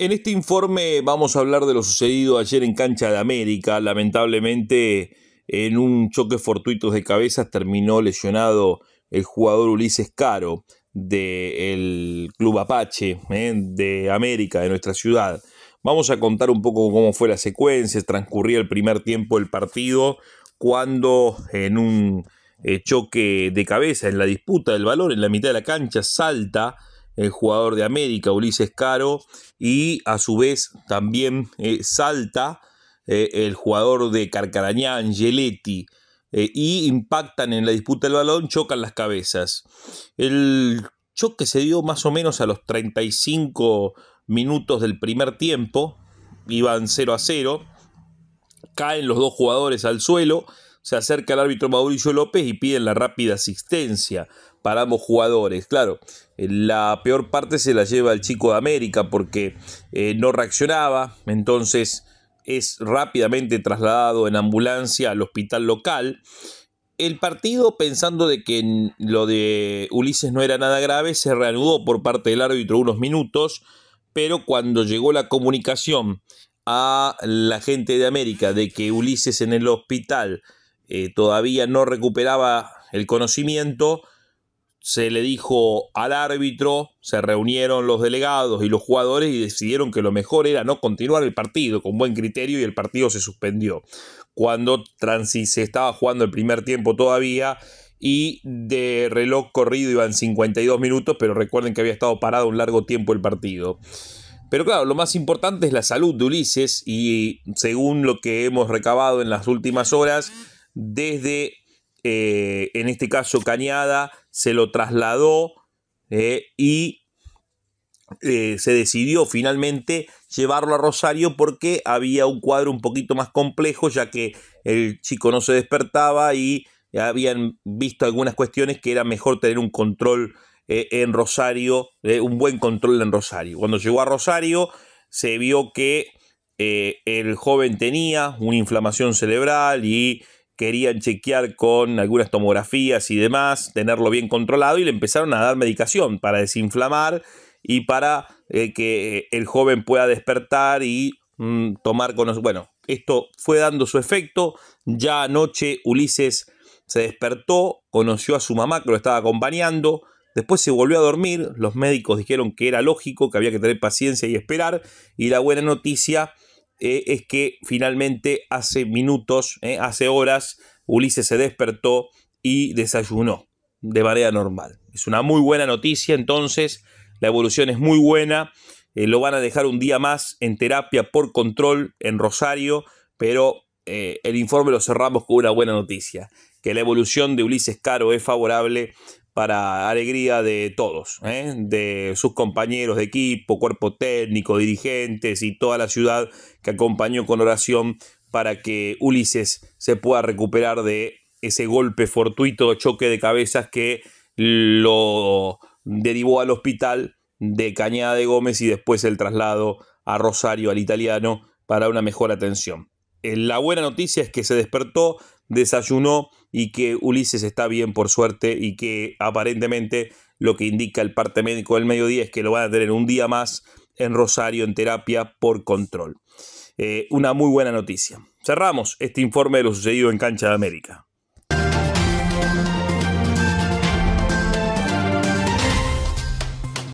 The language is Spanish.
En este informe vamos a hablar de lo sucedido ayer en Cancha de América. Lamentablemente, en un choque fortuito de cabezas terminó lesionado el jugador Ulises Caro del Club Apache ¿eh? de América, de nuestra ciudad. Vamos a contar un poco cómo fue la secuencia. Transcurría el primer tiempo del partido cuando en un eh, choque de cabeza, en la disputa del valor, en la mitad de la cancha, salta el jugador de América, Ulises Caro, y a su vez también eh, salta eh, el jugador de Carcarañán, Angeletti, eh, y impactan en la disputa del balón, chocan las cabezas. El choque se dio más o menos a los 35 minutos del primer tiempo, iban 0 a 0, caen los dos jugadores al suelo, se acerca el árbitro Mauricio López y piden la rápida asistencia para ambos jugadores. Claro, eh, la peor parte se la lleva el chico de América porque eh, no reaccionaba, entonces es rápidamente trasladado en ambulancia al hospital local. El partido, pensando de que lo de Ulises no era nada grave, se reanudó por parte del árbitro unos minutos, pero cuando llegó la comunicación a la gente de América de que Ulises en el hospital eh, todavía no recuperaba el conocimiento, se le dijo al árbitro, se reunieron los delegados y los jugadores y decidieron que lo mejor era no continuar el partido con buen criterio y el partido se suspendió. Cuando se estaba jugando el primer tiempo todavía y de reloj corrido iban 52 minutos, pero recuerden que había estado parado un largo tiempo el partido. Pero claro, lo más importante es la salud de Ulises y según lo que hemos recabado en las últimas horas, desde, eh, en este caso, Cañada, se lo trasladó eh, y eh, se decidió finalmente llevarlo a Rosario porque había un cuadro un poquito más complejo, ya que el chico no se despertaba y habían visto algunas cuestiones que era mejor tener un control en Rosario, un buen control en Rosario. Cuando llegó a Rosario se vio que el joven tenía una inflamación cerebral y querían chequear con algunas tomografías y demás, tenerlo bien controlado y le empezaron a dar medicación para desinflamar y para eh, que eh, el joven pueda despertar y mm, tomar conocimiento. Bueno, esto fue dando su efecto. Ya anoche Ulises se despertó, conoció a su mamá que lo estaba acompañando, después se volvió a dormir, los médicos dijeron que era lógico, que había que tener paciencia y esperar, y la buena noticia eh, es que finalmente hace minutos, eh, hace horas, Ulises se despertó y desayunó de manera normal. Es una muy buena noticia entonces, la evolución es muy buena, eh, lo van a dejar un día más en terapia por control en Rosario, pero el informe lo cerramos con una buena noticia, que la evolución de Ulises Caro es favorable para alegría de todos, ¿eh? de sus compañeros de equipo, cuerpo técnico, dirigentes y toda la ciudad que acompañó con oración para que Ulises se pueda recuperar de ese golpe fortuito, choque de cabezas que lo derivó al hospital de Cañada de Gómez y después el traslado a Rosario, al italiano, para una mejor atención. Eh, la buena noticia es que se despertó, desayunó y que Ulises está bien por suerte y que aparentemente lo que indica el parte médico del mediodía es que lo van a tener un día más en Rosario en terapia por control. Eh, una muy buena noticia. Cerramos este informe de lo sucedido en Cancha de América.